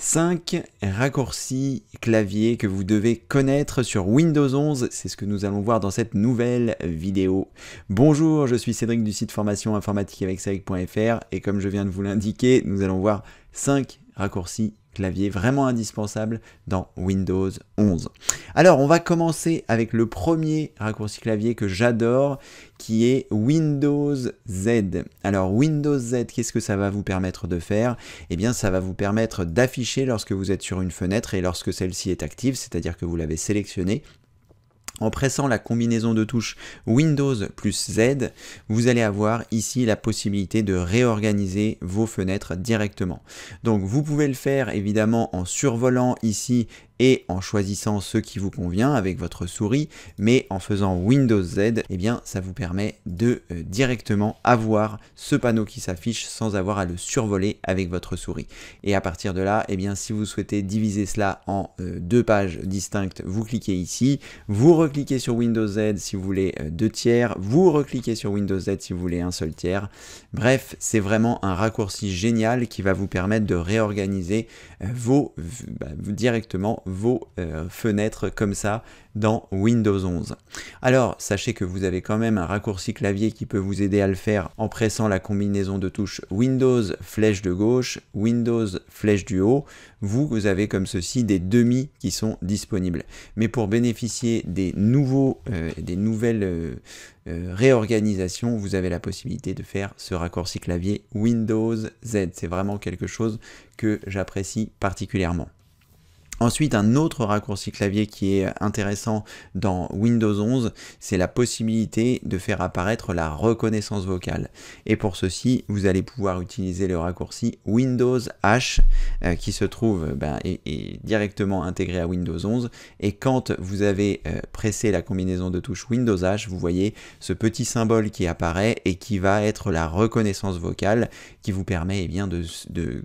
5 raccourcis clavier que vous devez connaître sur Windows 11, c'est ce que nous allons voir dans cette nouvelle vidéo. Bonjour, je suis Cédric du site formation informatique avec Cédric.fr et comme je viens de vous l'indiquer, nous allons voir 5 raccourcis clavier vraiment indispensable dans Windows 11. Alors on va commencer avec le premier raccourci clavier que j'adore qui est Windows Z. Alors Windows Z, qu'est-ce que ça va vous permettre de faire Eh bien ça va vous permettre d'afficher lorsque vous êtes sur une fenêtre et lorsque celle-ci est active, c'est-à-dire que vous l'avez sélectionnée en pressant la combinaison de touches Windows plus Z, vous allez avoir ici la possibilité de réorganiser vos fenêtres directement. Donc vous pouvez le faire évidemment en survolant ici et en choisissant ce qui vous convient avec votre souris, mais en faisant Windows Z, et eh bien ça vous permet de euh, directement avoir ce panneau qui s'affiche sans avoir à le survoler avec votre souris. Et à partir de là, et eh bien si vous souhaitez diviser cela en euh, deux pages distinctes, vous cliquez ici, vous recliquez sur Windows Z si vous voulez euh, deux tiers, vous recliquez sur Windows Z si vous voulez un seul tiers. Bref, c'est vraiment un raccourci génial qui va vous permettre de réorganiser vos bah, directement vos euh, fenêtres comme ça dans Windows 11. Alors, sachez que vous avez quand même un raccourci clavier qui peut vous aider à le faire en pressant la combinaison de touches Windows flèche de gauche, Windows flèche du haut. Vous, vous avez comme ceci des demi qui sont disponibles. Mais pour bénéficier des nouveaux, euh, des nouvelles euh, réorganisations, vous avez la possibilité de faire ce raccourci clavier Windows Z. C'est vraiment quelque chose que j'apprécie particulièrement. Ensuite, un autre raccourci clavier qui est intéressant dans Windows 11, c'est la possibilité de faire apparaître la reconnaissance vocale. Et pour ceci, vous allez pouvoir utiliser le raccourci Windows H euh, qui se trouve ben, et, directement intégré à Windows 11. Et quand vous avez euh, pressé la combinaison de touches Windows H, vous voyez ce petit symbole qui apparaît et qui va être la reconnaissance vocale qui vous permet eh bien, de,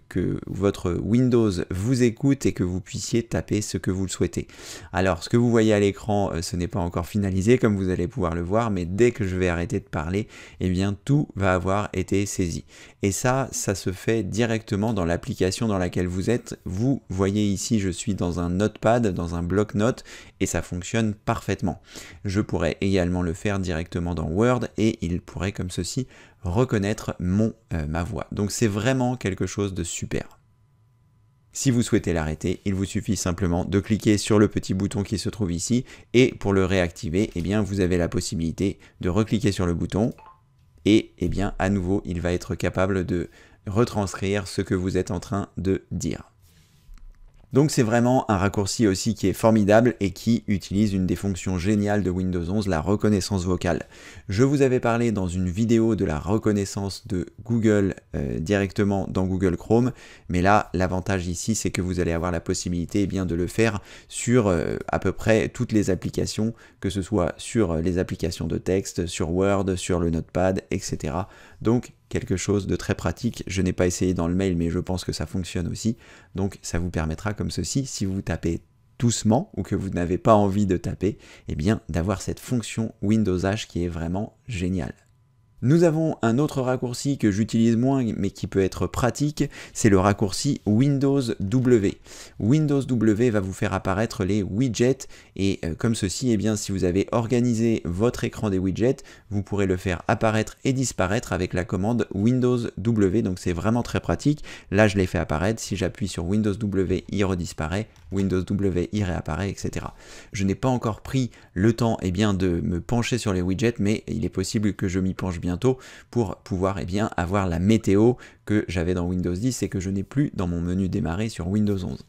que votre Windows vous écoute et que vous puissiez taper ce que vous le souhaitez. Alors, ce que vous voyez à l'écran, euh, ce n'est pas encore finalisé, comme vous allez pouvoir le voir, mais dès que je vais arrêter de parler, eh bien, tout va avoir été saisi. Et ça, ça se fait directement dans l'application dans laquelle vous êtes. Vous voyez ici, je suis dans un notepad, dans un bloc-notes, et ça fonctionne parfaitement. Je pourrais également le faire directement dans Word, et il pourrait, comme ceci, reconnaître mon, euh, ma voix. Donc c'est vraiment quelque chose de super. Si vous souhaitez l'arrêter, il vous suffit simplement de cliquer sur le petit bouton qui se trouve ici et pour le réactiver, eh bien, vous avez la possibilité de recliquer sur le bouton et eh bien, à nouveau, il va être capable de retranscrire ce que vous êtes en train de dire. Donc c'est vraiment un raccourci aussi qui est formidable et qui utilise une des fonctions géniales de Windows 11, la reconnaissance vocale. Je vous avais parlé dans une vidéo de la reconnaissance de Google euh, directement dans Google Chrome, mais là l'avantage ici c'est que vous allez avoir la possibilité eh bien, de le faire sur euh, à peu près toutes les applications, que ce soit sur euh, les applications de texte, sur Word, sur le notepad, etc. Donc quelque chose de très pratique. Je n'ai pas essayé dans le mail, mais je pense que ça fonctionne aussi. Donc ça vous permettra comme ceci, si vous tapez doucement ou que vous n'avez pas envie de taper, eh bien d'avoir cette fonction Windows H qui est vraiment géniale. Nous avons un autre raccourci que j'utilise moins mais qui peut être pratique, c'est le raccourci Windows W. Windows W va vous faire apparaître les widgets et euh, comme ceci, eh bien, si vous avez organisé votre écran des widgets, vous pourrez le faire apparaître et disparaître avec la commande Windows W, donc c'est vraiment très pratique. Là, je l'ai fait apparaître, si j'appuie sur Windows W, il redisparaît, Windows W y réapparaît, etc. Je n'ai pas encore pris le temps et eh bien, de me pencher sur les widgets, mais il est possible que je m'y penche bientôt pour pouvoir eh bien, avoir la météo que j'avais dans Windows 10 et que je n'ai plus dans mon menu démarrer sur Windows 11.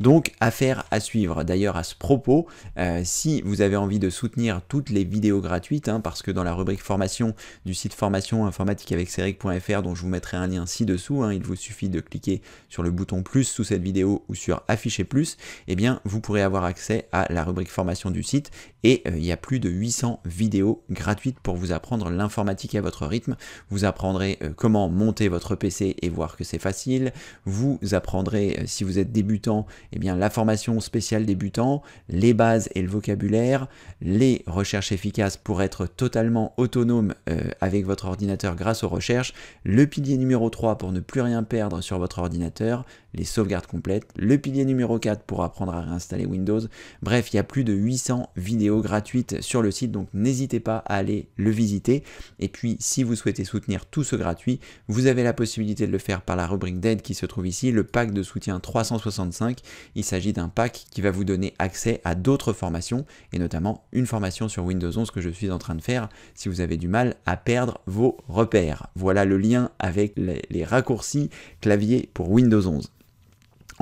Donc, affaire à suivre. D'ailleurs, à ce propos, euh, si vous avez envie de soutenir toutes les vidéos gratuites, hein, parce que dans la rubrique formation du site formation informatique avec sericfr dont je vous mettrai un lien ci-dessous, hein, il vous suffit de cliquer sur le bouton plus sous cette vidéo ou sur afficher plus, eh bien, vous pourrez avoir accès à la rubrique formation du site et euh, il y a plus de 800 vidéos gratuites pour vous apprendre l'informatique à votre rythme. Vous apprendrez euh, comment monter votre PC et voir que c'est facile. Vous apprendrez, si vous êtes débutant, et eh bien, la formation spéciale débutant, les bases et le vocabulaire, les recherches efficaces pour être totalement autonome euh, avec votre ordinateur grâce aux recherches, le pilier numéro 3 pour ne plus rien perdre sur votre ordinateur, les sauvegardes complètes, le pilier numéro 4 pour apprendre à réinstaller Windows. Bref, il y a plus de 800 vidéos gratuites sur le site, donc n'hésitez pas à aller le visiter. Et puis, si vous souhaitez soutenir tout ce gratuit, vous avez la possibilité de le faire par la rubrique d'aide qui se trouve ici, le pack de soutien 365. Il s'agit d'un pack qui va vous donner accès à d'autres formations, et notamment une formation sur Windows 11 que je suis en train de faire si vous avez du mal à perdre vos repères. Voilà le lien avec les raccourcis clavier pour Windows 11.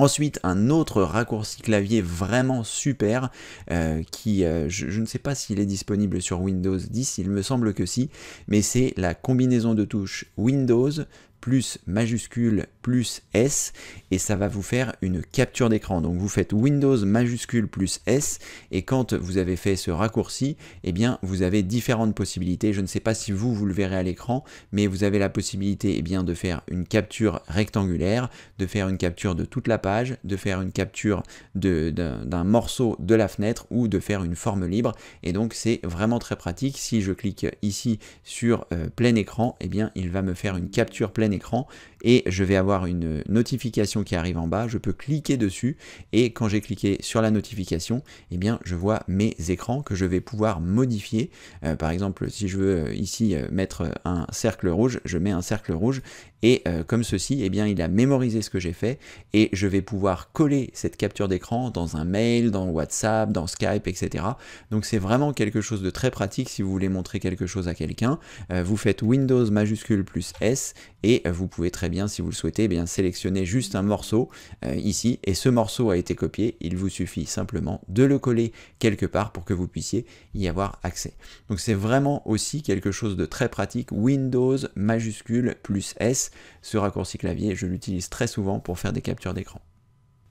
Ensuite, un autre raccourci clavier vraiment super, euh, qui euh, je, ne sais pas s'il est disponible sur Windows 10, il me semble que si, mais c'est la combinaison de touches Windows plus majuscule plus S et ça va vous faire une capture d'écran. Donc vous faites Windows majuscule plus S et quand vous avez fait ce raccourci, eh bien vous avez différentes possibilités. Je ne sais pas si vous, vous le verrez à l'écran, mais vous avez la possibilité eh bien, de faire une capture rectangulaire, de faire une capture de toute la page, de faire une capture d'un morceau de la fenêtre ou de faire une forme libre. Et donc c'est vraiment très pratique. Si je clique ici sur euh, plein écran, eh bien il va me faire une capture pleine écran et je vais avoir une notification qui arrive en bas, je peux cliquer dessus et quand j'ai cliqué sur la notification, et eh bien je vois mes écrans que je vais pouvoir modifier. Euh, par exemple, si je veux euh, ici euh, mettre un cercle rouge, je mets un cercle rouge et comme ceci, et eh bien il a mémorisé ce que j'ai fait et je vais pouvoir coller cette capture d'écran dans un mail, dans WhatsApp, dans Skype, etc. Donc c'est vraiment quelque chose de très pratique si vous voulez montrer quelque chose à quelqu'un. vous faites Windows majuscule plus S et vous pouvez très si vous le souhaitez, eh bien, sélectionnez juste un morceau euh, ici, et ce morceau a été copié, il vous suffit simplement de le coller quelque part pour que vous puissiez y avoir accès. Donc c'est vraiment aussi quelque chose de très pratique, Windows majuscule plus S, ce raccourci clavier, je l'utilise très souvent pour faire des captures d'écran.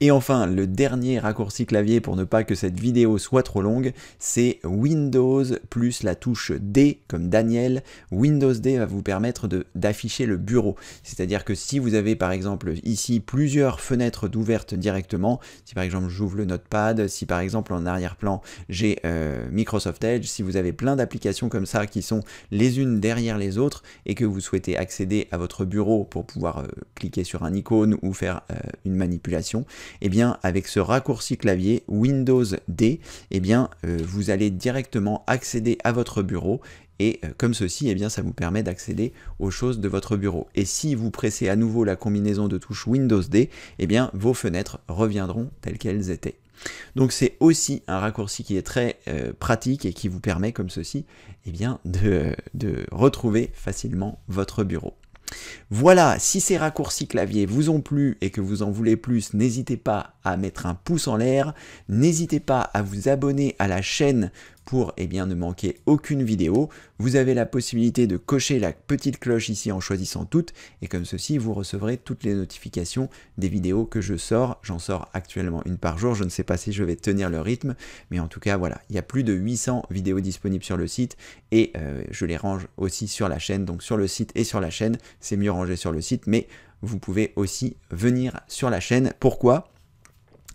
Et enfin, le dernier raccourci clavier pour ne pas que cette vidéo soit trop longue, c'est Windows plus la touche D comme Daniel. Windows D va vous permettre d'afficher le bureau. C'est-à-dire que si vous avez par exemple ici plusieurs fenêtres d'ouvertes directement, si par exemple j'ouvre le notepad, si par exemple en arrière-plan j'ai euh, Microsoft Edge, si vous avez plein d'applications comme ça qui sont les unes derrière les autres et que vous souhaitez accéder à votre bureau pour pouvoir euh, cliquer sur un icône ou faire euh, une manipulation, eh bien avec ce raccourci clavier Windows D, eh bien euh, vous allez directement accéder à votre bureau et euh, comme ceci, eh bien, ça vous permet d'accéder aux choses de votre bureau. Et si vous pressez à nouveau la combinaison de touches Windows D, eh bien, vos fenêtres reviendront telles qu'elles étaient. Donc c'est aussi un raccourci qui est très euh, pratique et qui vous permet comme ceci eh bien, de retrouver facilement votre bureau. Voilà, si ces raccourcis clavier vous ont plu et que vous en voulez plus, n'hésitez pas à mettre un pouce en l'air, n'hésitez pas à vous abonner à la chaîne pour eh bien, ne manquer aucune vidéo. Vous avez la possibilité de cocher la petite cloche ici en choisissant toutes et comme ceci vous recevrez toutes les notifications des vidéos que je sors. J'en sors actuellement une par jour, je ne sais pas si je vais tenir le rythme mais en tout cas voilà, il y a plus de 800 vidéos disponibles sur le site et euh, je les range aussi sur la chaîne, donc sur le site et sur la chaîne, c'est mieux rangé sur le site mais vous pouvez aussi venir sur la chaîne. Pourquoi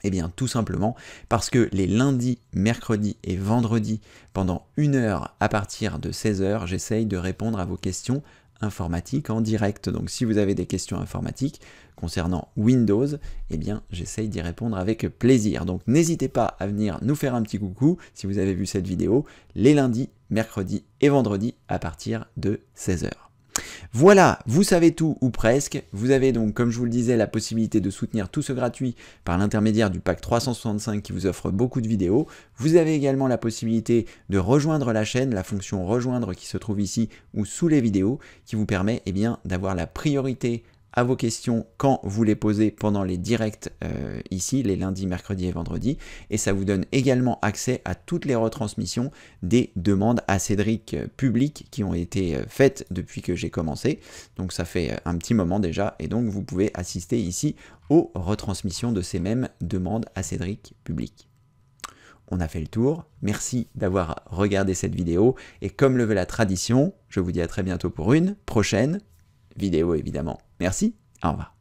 eh bien tout simplement parce que les lundis, mercredis et vendredis, pendant une heure à partir de 16h, j'essaye de répondre à vos questions informatiques en direct. Donc si vous avez des questions informatiques concernant Windows, eh bien j'essaye d'y répondre avec plaisir. Donc n'hésitez pas à venir nous faire un petit coucou si vous avez vu cette vidéo les lundis, mercredis et vendredis à partir de 16h. Voilà, vous savez tout ou presque. Vous avez donc, comme je vous le disais, la possibilité de soutenir tout ce gratuit par l'intermédiaire du pack 365 qui vous offre beaucoup de vidéos. Vous avez également la possibilité de rejoindre la chaîne, la fonction rejoindre qui se trouve ici ou sous les vidéos, qui vous permet eh bien d'avoir la priorité à vos questions quand vous les posez pendant les directs euh, ici, les lundis, mercredis et vendredis. Et ça vous donne également accès à toutes les retransmissions des demandes à Cédric euh, publiques qui ont été euh, faites depuis que j'ai commencé. Donc ça fait un petit moment déjà. Et donc vous pouvez assister ici aux retransmissions de ces mêmes demandes à Cédric publiques on a fait le tour. Merci d'avoir regardé cette vidéo et comme le veut la tradition, je vous dis à très bientôt pour une prochaine vidéo évidemment. Merci, au revoir.